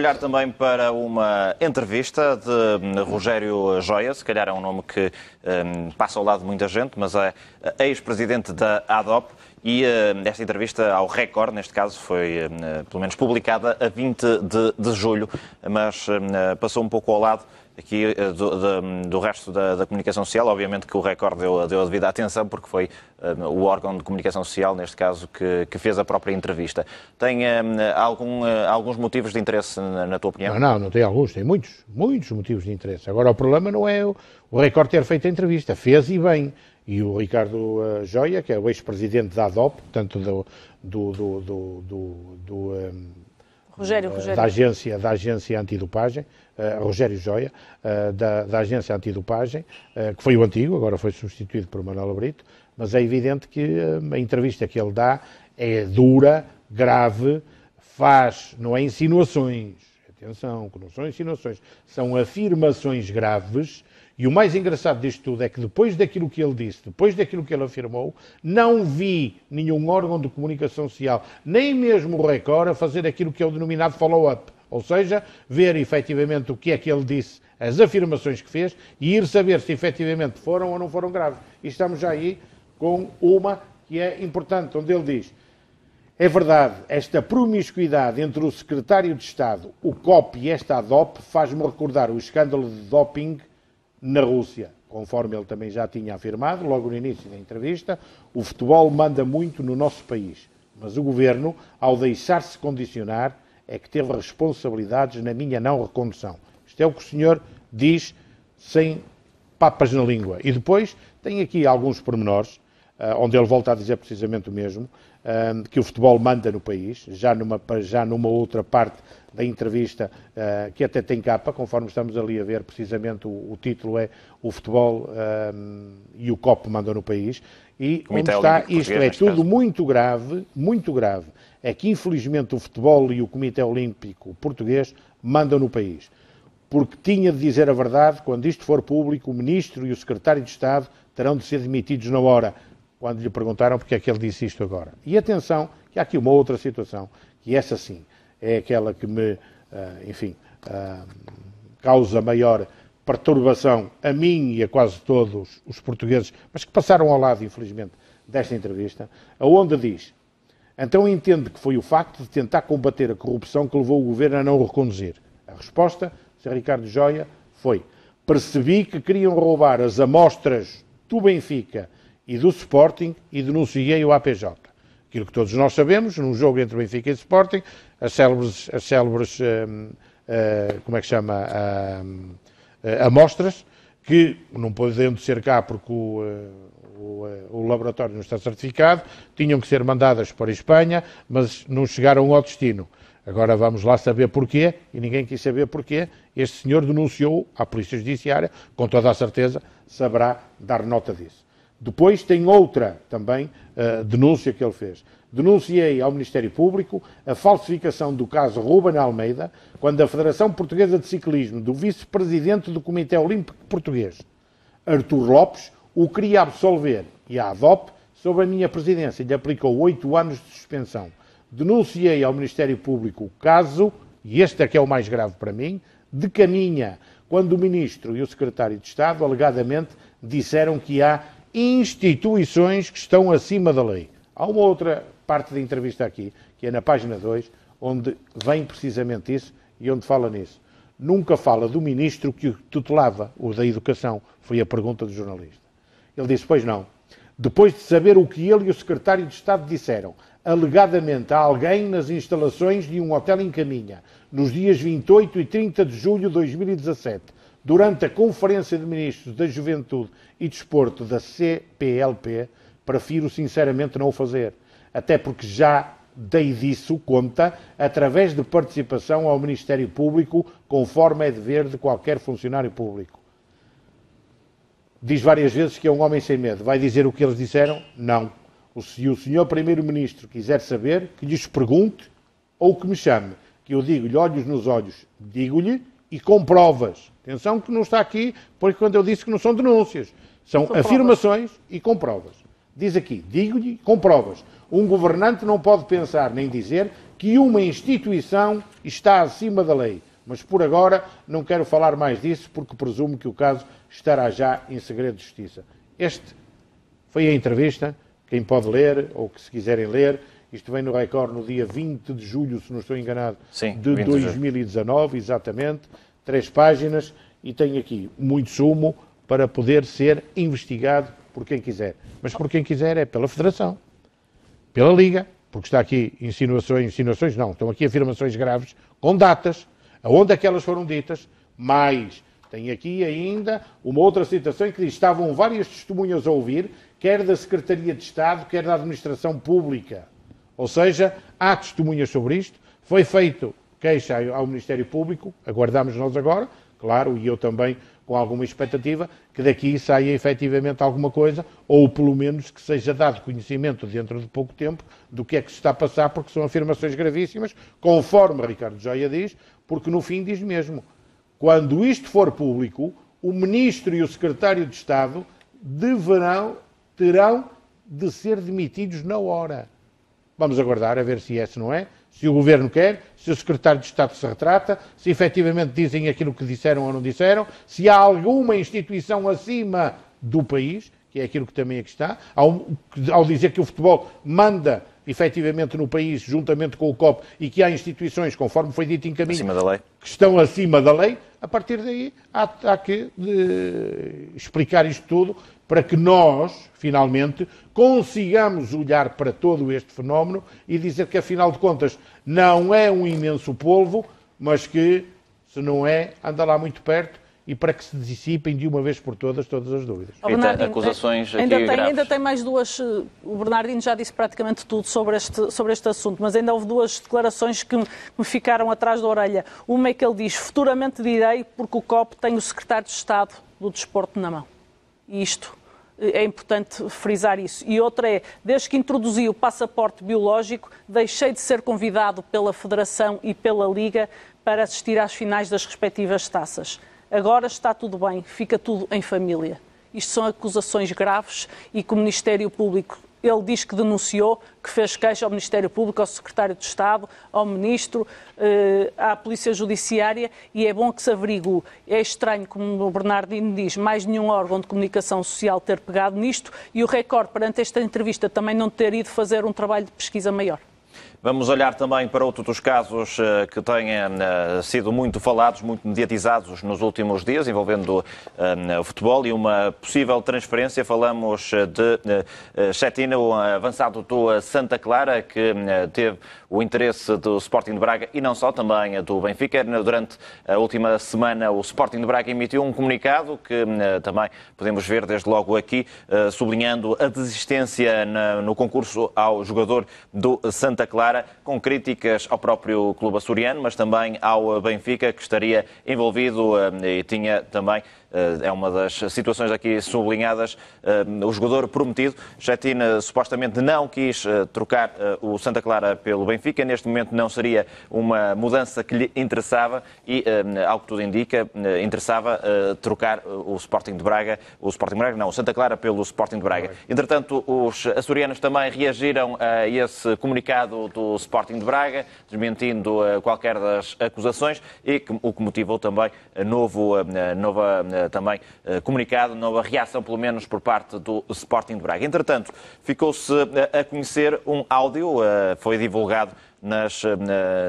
olhar também para uma entrevista de hum, Rogério Joia, se calhar é um nome que um, passa ao lado de muita gente, mas é, é ex-presidente da ADOP. E uh, esta entrevista ao Record, neste caso, foi uh, pelo menos publicada a 20 de, de julho, mas uh, passou um pouco ao lado aqui eh, do, do resto da, da, comunicação social. Obviamente que o Record deu, deu a devida atenção, porque foi um, eh, o órgão de comunicação social, neste caso, que, que fez a própria entrevista. Tem um, eh, algum, alguns motivos de interesse, na, na tua opinião? Não, não, não tem alguns, tem muitos, muitos motivos de interesse. Agora, o problema não é o, o Record ter feito a entrevista, fez e bem. E o Ricardo Joia, que é o ex-presidente da ADOP, portanto, do, do, do, do, do um, Rogério, eh, Rogério. da agência, da agência antidopagem, uh, Rogério Joia, uh, da, da agência antidopagem, uh, que foi o antigo, agora foi substituído por Manuel Brito, mas é evidente que a entrevista que ele dá é dura, grave, faz, não é insinuações, atenção, que não são insinuações, são afirmações graves e o mais engraçado disto tudo é que depois daquilo que ele disse, depois daquilo que ele afirmou, não vi nenhum órgão de comunicação social, nem mesmo o Record, a fazer aquilo que é o denominado follow-up. Ou seja, ver efetivamente o que é que ele disse, as afirmações que fez e ir saber se efetivamente foram ou não foram graves. E estamos já aí com uma que é importante, onde ele diz: é verdade, esta promiscuidade entre o secretário de Estado, o COP e esta ADOP faz-me recordar o escândalo de doping na Rússia. Conforme ele também já tinha afirmado logo no início da entrevista, o futebol manda muito no nosso país, mas o governo, ao deixar-se condicionar, é que teve responsabilidades na minha não recondução. Isto é o que o senhor diz sem papas na língua. E depois tem aqui alguns pormenores eh, onde ele volta a dizer precisamente o mesmo, eh, que o futebol manda no país, já numa, já numa outra parte da entrevista, eh, que até tem capa, conforme estamos ali a ver, precisamente o, o título é O Futebol e o Copo mandam no país. E o onde está, isto é tudo caso. muito grave, muito grave, é que infelizmente o futebol e o Comitê Olímpico Português mandam no país. Porque tinha de dizer a verdade, quando isto for público, o Ministro e o Secretário de Estado terão de ser demitidos na hora quando lhe perguntaram porque é que ele disse isto agora. E atenção, que há aqui uma outra situação, que essa sim é aquela que me, ah, enfim, ah, causa maior perturbação a mim e a quase todos os portugueses, mas que passaram ao lado, infelizmente, desta entrevista, aonde diz, então entende que foi o facto de tentar combater a corrupção que levou o governo a não reconduzir. A resposta, Sr. Ricardo Joia, foi, percebi que queriam roubar as amostras do Benfica e do Sporting e denunciei o APJ. Aquilo que todos nós sabemos, num jogo entre Benfica e Sporting, as célebres, as célebres hum, eh, como é que chama, hum, eh, amostras, que não podendo ser cá porque o, eh, o, o, laboratório não está certificado, tinham que ser mandadas para a Espanha, mas não chegaram ao destino. Agora vamos lá saber porquê, e ninguém quis saber porquê. Este senhor denunciou à Polícia Judiciária, com toda a certeza saberá dar nota disso. Depois tem outra também uh, denúncia que ele fez. Denunciei ao Ministério Público a falsificação do caso Ruben Almeida, quando a Federação Portuguesa de Ciclismo, do vice-presidente do Comitê Olímpico Português, Artur Lopes, o queria absolver e a ADOP, sob a minha presidência, lhe aplicou oito anos de suspensão. Denunciei ao Ministério Público o caso, e este é que é o mais grave para mim, de Caminha, quando o Ministro e o Secretário de Estado alegadamente disseram que há instituições que estão acima da lei. Há uma outra parte da entrevista aqui, que é na página 2, onde vem precisamente isso e onde fala nisso. Nunca fala do ministro que o tutelava, o da Educação, foi a pergunta do jornalista. Ele disse: Pois não. Depois de saber o que ele e o secretário de Estado disseram, alegadamente a alguém nas instalações de um hotel em Caminha, nos dias 28 e 30 de julho de 2017, durante a Conferência de Ministros da Juventude e Desporto da CPLP, prefiro sinceramente não o fazer, até porque já dei disso conta através de participação ao Ministério Público, conforme é dever de qualquer funcionário público. Diz várias vezes que é um homem sem medo. Vai dizer o que eles disseram? Não. Se o senhor Primeiro-Ministro quiser saber, que lhes pergunte ou que me chame, que eu digo-lhe olhos nos olhos, digo-lhe e com provas Atenção que não está aqui, porque quando eu disse que não são denúncias, são, são afirmações provas. e com provas. Diz aqui, digo-lhe com provas. Um governante não pode pensar nem dizer que uma instituição está acima da lei. Mas por agora não quero falar mais disso, porque presumo que o caso estará já em segredo de justiça. Este foi a entrevista. Quem pode ler, ou que se quiserem ler, isto vem no Record no dia 20 de julho, se não estou enganado, Sim, de 2019, exatamente três páginas e tem aqui muito sumo para poder ser investigado por quem quiser. Mas por quem quiser é pela Federação, pela Liga, porque está aqui insinuações, insinuações não, estão aqui afirmações graves, com datas, aonde é que elas foram ditas, mais tem aqui ainda uma outra citação que diz: estavam várias testemunhas a ouvir, quer da Secretaria de Estado, quer da Administração Pública. Ou seja, há testemunhas sobre isto. Foi feito queixa ao Ministério Público, aguardamos nós agora, claro, e eu também com alguma expectativa, que daqui saia efetivamente alguma coisa, ou pelo menos que seja dado conhecimento dentro de pouco tempo do que é que se está a passar, porque são afirmações gravíssimas, conforme Ricardo Joia diz, porque no fim diz mesmo, quando isto for público, o Ministro e o Secretário de Estado deverão, terão de ser demitidos na hora. Vamos aguardar a ver se é, não é se o governo quer, se o secretário de Estado se retrata, se efetivamente dizem aquilo que disseram ou não disseram, se há alguma instituição acima do país, que é aquilo que também aqui está, ao, ao dizer que o futebol manda efetivamente no país, juntamente com o COP, e que há instituições, conforme foi dito em caminho, que estão acima da lei, a partir daí há, há que de, eh, explicar isto tudo para que nós, finalmente, consigamos olhar para todo este fenómeno e dizer que, afinal de contas, não é um imenso polvo, mas que, se não é, anda lá muito perto e para que se dissipem de uma vez por todas todas as dúvidas. Bernardino, acusações eh, ainda tem, ainda tem mais duas. Eh, o Bernardino já disse praticamente tudo sobre este, sobre este assunto, mas ainda houve duas declarações que me ficaram atrás da orelha. Uma é que ele diz: futuramente direi, porque o COP tem o secretário de Estado do Desporto na mão. E isto eh, é importante frisar isso. E outra é, desde que introduzi o passaporte biológico, deixei de ser convidado pela Federação e pela Liga para assistir às finais das respectivas taças agora está tudo bem, fica tudo em família. Isto são acusações graves e que o Ministério Público, ele diz que denunciou, que fez queixa ao Ministério Público, ao Secretário de Estado, ao Ministro, eh, à Polícia Judiciária e é bom que se averiguem. É estranho, como o Bernardino diz, mais nenhum órgão de comunicação social ter pegado nisto e o recorde perante esta entrevista, também não ter ido fazer um trabalho de pesquisa maior. Vamos olhar também para outro dos casos eh, que têm eh, sido muito falados, muito mediatizados nos últimos dias, envolvendo eh, o futebol e uma possível transferência. Falamos de Chetina, o avançado do Santa Clara, que teve o interesse do Sporting de Braga e não só, também do Benfica. Durante a última semana, o Sporting de Braga emitiu um comunicado que eh, também podemos ver desde logo aqui, eh, sublinhando a desistência no concurso ao jogador do Santa Clara, com críticas ao próprio clube açoriano, mas também ao Benfica, que estaria envolvido eh, e tinha também eh, é uma das situações aqui sublinhadas. Eh, o jogador prometido, Jetina supostamente não quis eh, trocar o Santa Clara pelo Benfica. Neste momento não seria uma mudança que lhe interessava e, ao que tudo indica, interessava trocar o Sporting de Braga, o Sporting de Braga, não, o Santa Clara pelo Sporting de Braga. Entretanto, os açorianos também reagiram a esse comunicado do Sporting de Braga, desmentindo qualquer das acusações e o que motivou também a novo, a nova eh, também eh, comunicado, nova reação, pelo menos, por parte do Sporting de Braga. Entretanto, ficou-se eh, a conhecer um áudio, foi divulgado nas, eh,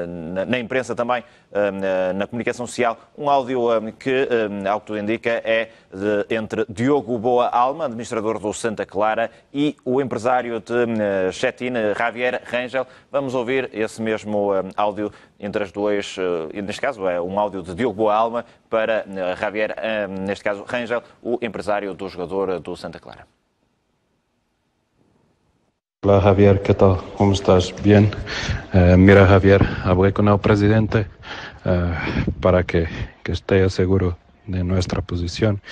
na, na, imprensa também, eh, na comunicação social, um áudio eh, que, ao que tudo indica, é de, entre Diogo Boa Alma, administrador do Santa Clara, e o empresário de Chetin, Javier Rangel. Vamos ouvir esse mesmo áudio entre as duas, neste caso é um áudio de Diogo Boa Alma para Javier, neste caso Rangel, o empresário do jogador do Santa Clara. Hola Javier, ¿qué tal? ¿Cómo estás? Bien. Eh, mira Javier, hablé con el presidente eh, para que, esté seguro de nuestra posición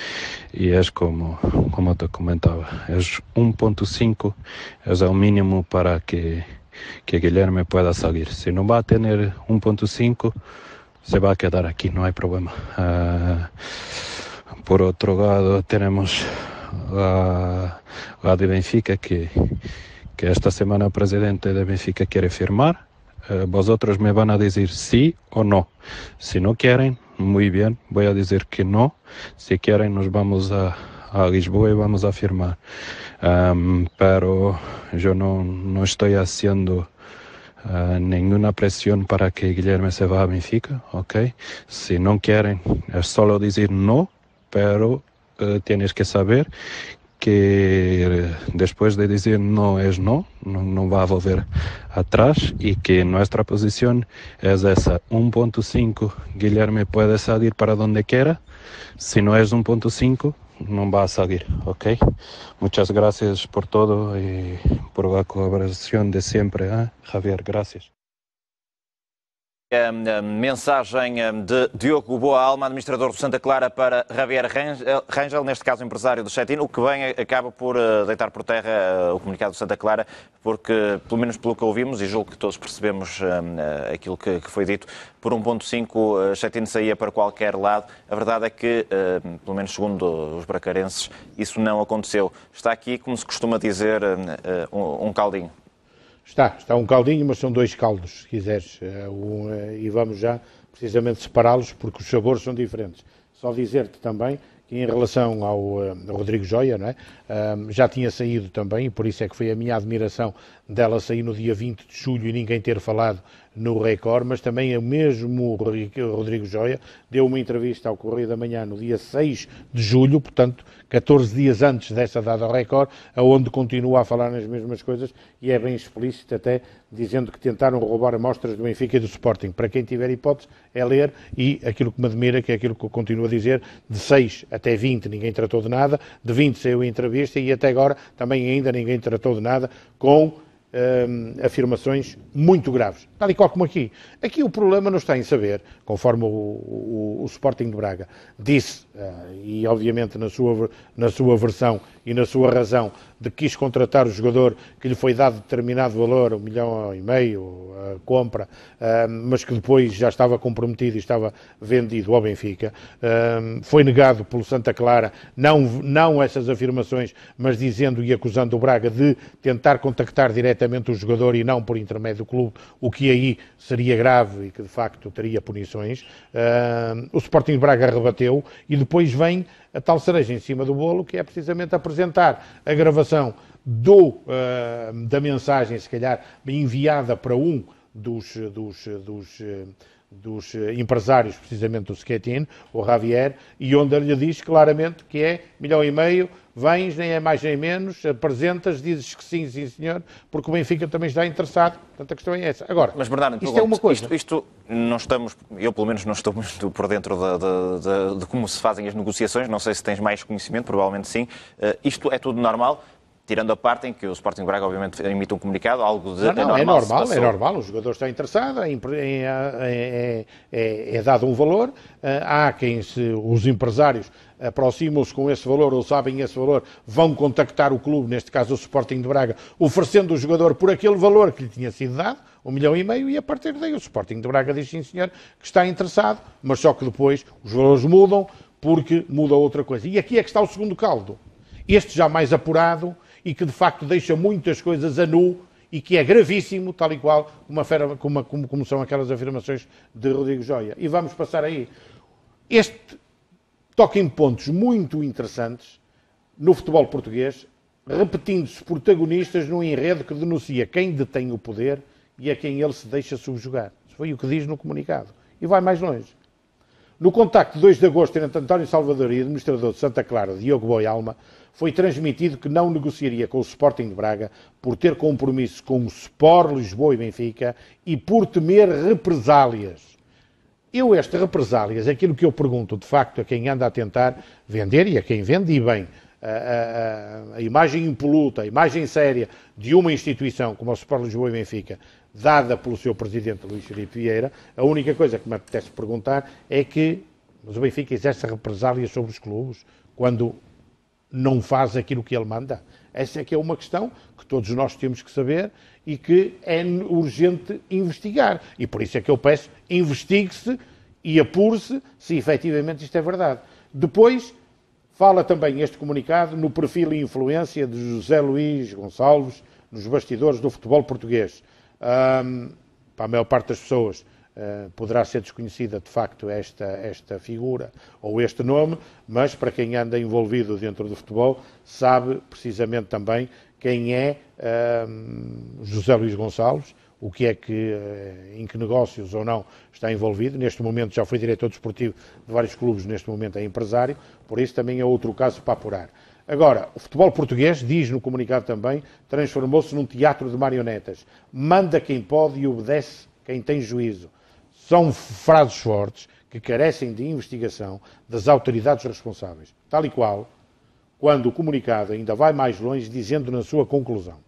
y es como, como te comentaba, es 1.5, es el mínimo para que, que pueda salir. Si no va a tener 1.5, se va a quedar aquí, no hay problema. Eh, por otro lado, tenemos la, la de Benfica que que esta semana o presidente de Benfica quer firmar. Eh, vos outros me vão a dizer sim ou não. Se não querem, muito bem, vou a dizer que não. Se querem, nos vamos a, a Lisboa e vamos a firmar. Um, pero não não no estoy fazendo uh, eh, ninguna para que Guilherme se vá a Benfica, ¿ok? Se não querem, é só decir no, pero uh, tienes que saber que eh, después de decir no es no, no, va a volver atrás y que nuestra posición es esa, 1.5, Guillermo puede salir para donde quiera, si no es 1.5, no va a salir, ¿ok? Muchas gracias por todo y por la colaboración de siempre, ¿eh? Javier, gracias. A hum, hum, mensagem hum, de Diogo Boa Alma, administrador do Santa Clara, para Javier Rangel, neste caso empresário do Chetino, o que bem eh, acaba por eh, deitar por terra eh, o comunicado do Santa Clara, porque, pelo menos pelo que ouvimos, e julgo que todos percebemos aquilo que foi dito, por 1.5 Chetino saía para qualquer lado. A verdade é que, pelo menos segundo os bracarenses, isso não aconteceu. Está aqui, como se costuma dizer, um caldinho. Está, está um caldinho, mas são dois caldos, se quiseres. Eh, um, eh, e vamos já precisamente separá-los porque os sabores são diferentes. Só dizer-te também que em relação ao eh, Rodrigo Joia, não é? já tinha saído também, e por isso é que foi a minha admiração dela sair no dia 20 de julho e ninguém ter falado no Record, mas também o mesmo Rodrigo Joia deu uma entrevista ao Correio da Manhã no dia 6 de julho, portanto, 14 dias antes dessa dada ao Record, onde continua a falar nas mesmas coisas e é bem explícito até dizendo que tentaram roubar amostras do Benfica e do Sporting. Para quem tiver hipótese, é ler e aquilo que me admira, que é aquilo que eu continuo a dizer, de 6 até 20 ninguém tratou de nada, de 20 saiu a entrevista e até agora também ainda ninguém tratou de nada com Ehm, afirmações muito graves, tal e qual como aqui. Aqui o problema não está em saber, conforme o, o, o Sporting de Braga disse, uh, e obviamente na sua, na sua versão e na sua razão de quis contratar o jogador que lhe foi dado determinado valor, um milhão e meio, a compra, mas que depois já estava comprometido e estava vendido ao Benfica. Foi negado pelo Santa Clara, não, não essas afirmações, mas dizendo e acusando o Braga de tentar contactar diretamente o jogador e não por intermédio do clube, o que aí seria grave e que de facto teria punições. O Sporting Braga rebateu e depois vem a tal cereja em cima do bolo, que é precisamente apresentar a gravação do, uh, da mensagem, se calhar, enviada para um dos, dos, dos, eh, dos eh, empresários, precisamente do Sketin, o Javier, e onde ele lhe diz claramente que é milhão e meio vens, nem é mais nem menos, apresentas, dizes que sim, sim senhor, porque o Benfica também está interessado. Portanto, a questão é essa. Agora, Mas, Bernardo, isto é uma coisa. Isto, isto, não estamos, eu pelo menos não estou muito por dentro de, de, de, de, como se fazem as negociações, não sei se tens mais conhecimento, provavelmente sim. Uh, isto é tudo normal, tirando a parte em que o Sporting Braga, obviamente, emite um comunicado, algo de. Não, não, é normal, é normal, é normal, o jogador está interessado, é é, é, é, é dado um valor, eh, há quem se, os empresários aproximam-se com esse valor ou sabem esse valor, vão contactar o clube, neste caso o Sporting de Braga, oferecendo o jogador por aquele valor que lhe tinha sido dado, um milhão e meio, e a partir daí o Sporting de Braga diz sim senhor que está interessado, mas só que depois os valores mudam porque muda outra coisa. E aqui é que está o segundo caldo. Este já mais apurado e que de facto deixa muitas coisas a nu e que é gravíssimo, tal e qual uma fera, como, como, como são aquelas afirmações de Rodrigo Joia. E vamos passar aí. Este toca em pontos muito interessantes no futebol português, repetindo-se protagonistas num enredo que denuncia quem detém o poder e a quem ele se deixa subjugar. Isso foi o que diz no comunicado. E vai mais longe. No contacto de 2 de agosto entre António Salvador e o administrador de Santa Clara, Diogo Boialma, foi transmitido que não negociaria com o Sporting de Braga por ter compromisso com o Sport Lisboa e Benfica e por temer represálias. Eu, estas represálias, aquilo que eu pergunto de facto a quem anda a tentar vender e a quem vende e bem a, a, a imagem impoluta, a imagem séria de uma instituição como o Sport Lisboa e Benfica, dada pelo seu presidente Luís Filipe Vieira, a única coisa que me apetece perguntar é que mas o Benfica exerce represálias sobre os clubes quando não faz aquilo que ele manda. Essa é que é uma questão que todos nós temos que saber e que é urgente investigar. E por isso é que eu peço, investigue-se e apure-se se efetivamente isto é verdade. Depois, fala também este comunicado no perfil e influência de José Luís Gonçalves nos bastidores do futebol português. Um, para a maior parte das pessoas, eh, poderá ser desconhecida de facto esta, esta figura ou este nome, mas para quem anda envolvido dentro do futebol sabe precisamente também quem é ehm, José Luís Gonçalves, o que é que, eh, em que negócios ou não está envolvido. Neste momento já foi diretor desportivo de vários clubes, neste momento é empresário, por isso também é outro caso para apurar. Agora, o futebol português, diz no comunicado também, transformou-se num teatro de marionetas. Manda quem pode e obedece quem tem juízo são frases fortes que carecem de investigação das autoridades responsáveis, tal e qual, quando o comunicado ainda vai mais longe, dizendo na sua conclusão: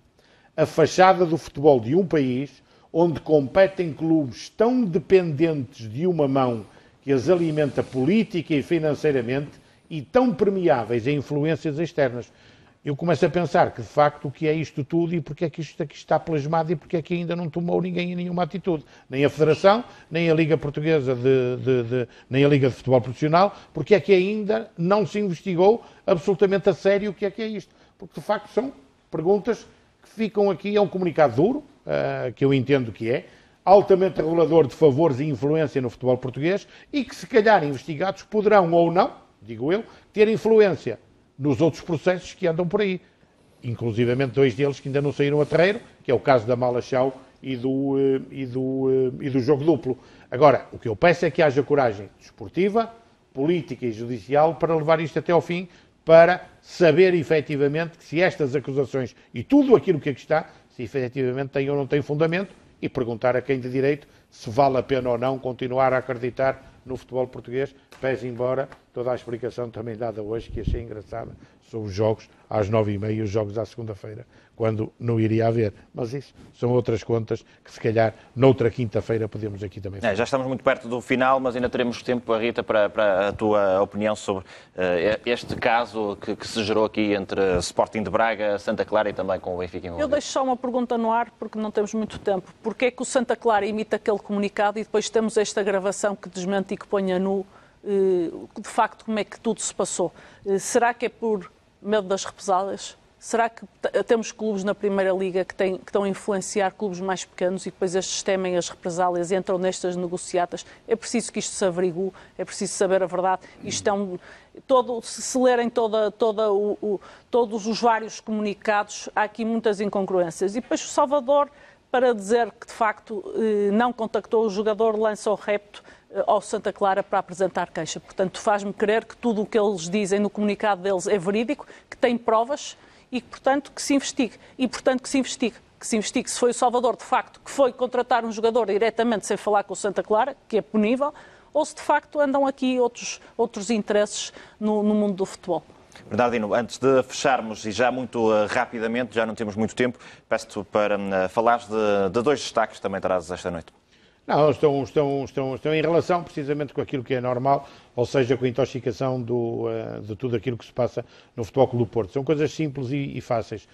a fachada do futebol de um país onde competem clubes tão dependentes de uma mão que as alimenta política e financeiramente e tão permeáveis a influências externas eu começo a pensar que de facto o que é isto tudo e porque é que isto aqui está plasmado e porque é que ainda não tomou ninguém nenhuma atitude, nem a Federação, nem a Liga Portuguesa de, de, de nem a Liga de Futebol Profissional, porque é que ainda não se investigou absolutamente a sério o que é que é isto, porque de facto são perguntas que ficam aqui, é um comunicado duro, uh, que eu entendo que é, altamente regulador de favores e influência no futebol português e que se calhar investigados poderão ou não, digo eu, ter influência nos outros processos que andam por aí. Inclusivamente dois deles que ainda não saíram a terreiro, que é o caso da Malachau e do, eh, e, do, eh, e do jogo duplo. Agora, o que eu peço é que haja coragem desportiva, política e judicial para levar isto até ao fim, para saber efetivamente se estas acusações e tudo aquilo que aqui está, se efetivamente tem ou não tem fundamento, e perguntar a quem de direito se vale a pena ou não continuar a acreditar no futebol português, pese embora toda a explicação também dada hoje, que achei engraçada, sobre os jogos às nove e meia e os jogos à segunda-feira, quando não iria haver. Mas isso são outras contas que, se calhar, noutra quinta-feira podemos aqui também É, já estamos muito perto do final, mas ainda teremos tempo, Rita, para, para a tua opinião sobre uh, este caso que, que, se gerou aqui entre Sporting de Braga, Santa Clara e também com o Benfica envolvido. Eu deixo só uma pergunta no ar, porque não temos muito tempo. Porquê é que o Santa Clara emite aquele comunicado e depois temos esta gravação que desmente e que ponha nu eh, de facto como é que tudo se passou. Eh, será que é por medo das represálias? Será que eh, temos clubes na Primeira Liga que, têm, que estão a influenciar clubes mais pequenos e depois estes temem as represálias e entram nestas negociatas? É preciso que isto se averigue, é preciso saber a verdade. Isto é um, todo, se lerem toda, toda o, o, todos os vários comunicados, há aqui muitas incongruências. E depois o Salvador para dizer que de facto eh, não contactou o jogador, lançou repto eh, ao Santa Clara para apresentar queixa. Portanto, faz-me crer que tudo o que eles dizem no comunicado deles é verídico, que tem provas e, portanto, que se investigue. E, portanto, que se investigue. Que se investigue se foi o Salvador, de facto, que foi contratar um jogador diretamente sem falar com o Santa Clara, que é punível, ou se de facto andam aqui outros, outros interesses no, no mundo do futebol. Bernardino, antes de fecharmos e já muito uh, rapidamente, já não temos muito tempo, peço-te para uh, falares de, de, dois destaques que também trazes esta noite. Não, estão, estão, estão, estão em relação precisamente com aquilo que é normal, ou seja, com a intoxicação do, uh, de tudo aquilo que se passa no Futebol Clube do Porto. São coisas simples e, e fáceis.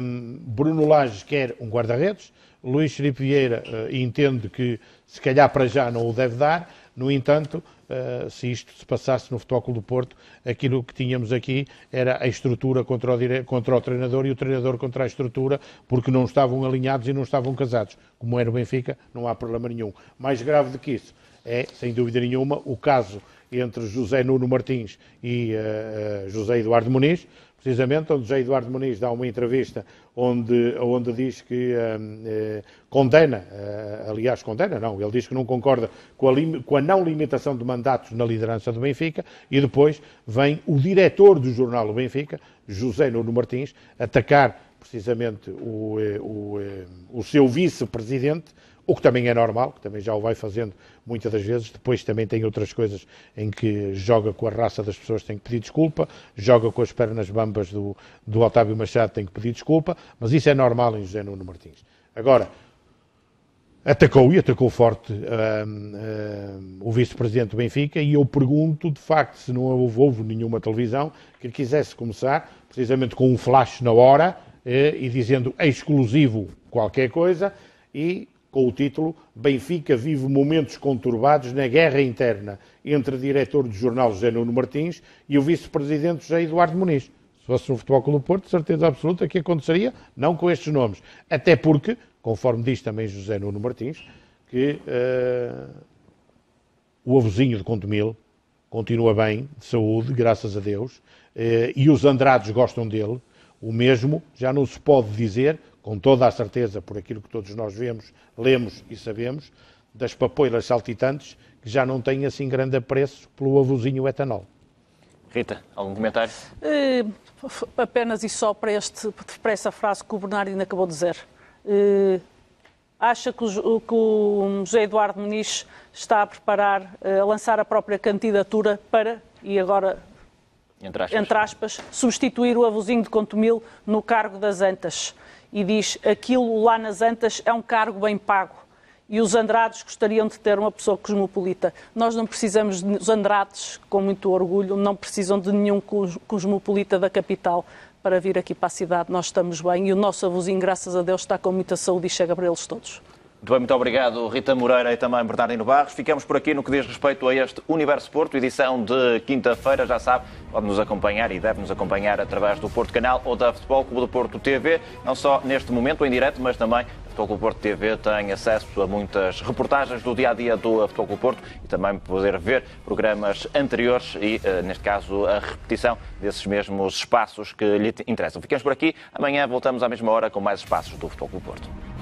Um, Bruno Lages quer um guarda-redes, Luís Filipe Vieira entende que se calhar para já não o deve dar, no entanto, eh, se isto se passasse no Futebol Clube do Porto, aquilo que tínhamos aqui era a estrutura contra o, dire... contra o treinador e o treinador contra a estrutura, porque não estavam alinhados e não estavam casados. Como era o Benfica, não há problema nenhum. Mais grave do que isso é, sem dúvida nenhuma, o caso entre José Nuno Martins e uh, José Eduardo Muniz, precisamente, onde José Eduardo Muniz dá uma entrevista onde, onde diz que um, eh, condena, eh, aliás, condena, não, ele diz que não concorda com a, com a, não limitação de mandatos na liderança do Benfica e depois vem o diretor do jornal do Benfica, José Nuno Martins, atacar precisamente o, eh, o, eh, o seu vice-presidente o que também é normal, que também já o vai fazendo muitas das vezes. Depois também tem outras coisas em que joga com a raça das pessoas, tem que pedir desculpa, joga com as pernas bambas do, do Otávio Machado, tem que pedir desculpa, mas isso é normal em José Nuno Martins. Agora, atacou e atacou forte um, um, o vice-presidente do Benfica e eu pergunto, de facto, se não houve, houve nenhuma televisão que quisesse começar precisamente com um flash na hora eh, e dizendo exclusivo qualquer coisa e com o título Benfica vive momentos conturbados na guerra interna entre o diretor do jornal José Nuno Martins e o vice-presidente José Eduardo Muniz. Se fosse no Futebol Clube do Porto, certeza absoluta que aconteceria, não com estes nomes. Até porque, conforme diz também José Nuno Martins, que uh, o avozinho de Condomil continua bem, de saúde, graças a Deus, uh, e os Andrados gostam dele. O mesmo já não se pode dizer com toda a certeza, por aquilo que todos nós vemos, lemos e sabemos, das papoilas saltitantes, que já não têm assim grande apreço pelo avozinho etanol. Rita, algum comentário? É, apenas e só para, este, para frase que o ainda acabou de dizer. É, acha que o, que o, José Eduardo Muniz está a preparar, eh, a lançar a própria candidatura para, e agora entre aspas. entre aspas, substituir o avozinho de Contumil no cargo das Antas e diz aquilo lá nas Antas é um cargo bem pago e os Andrades gostariam de ter uma pessoa cosmopolita. Nós não precisamos, de, os Andrades, com muito orgulho, não precisam de nenhum cosmopolita da capital para vir aqui para a cidade. Nós estamos bem e o nosso avôzinho, graças a Deus, está com muita saúde e chega para eles todos. Muito bem, muito obrigado Rita Moreira e também Bernardino Barros. Ficamos por aqui no que diz respeito a este Universo Porto, edição de quinta-feira, já sabe, pode nos acompanhar e deve nos acompanhar através do Porto Canal ou da Futebol Clube do Porto TV, não só neste momento em direto, mas também a Futebol Clube Porto TV tem acesso a muitas reportagens do dia-a-dia do Futebol Clube Porto e também poder ver programas anteriores e, eh, neste caso, a repetição desses mesmos espaços que lhe interessam. Ficamos por aqui, amanhã voltamos à mesma hora com mais espaços do Futebol Clube Porto.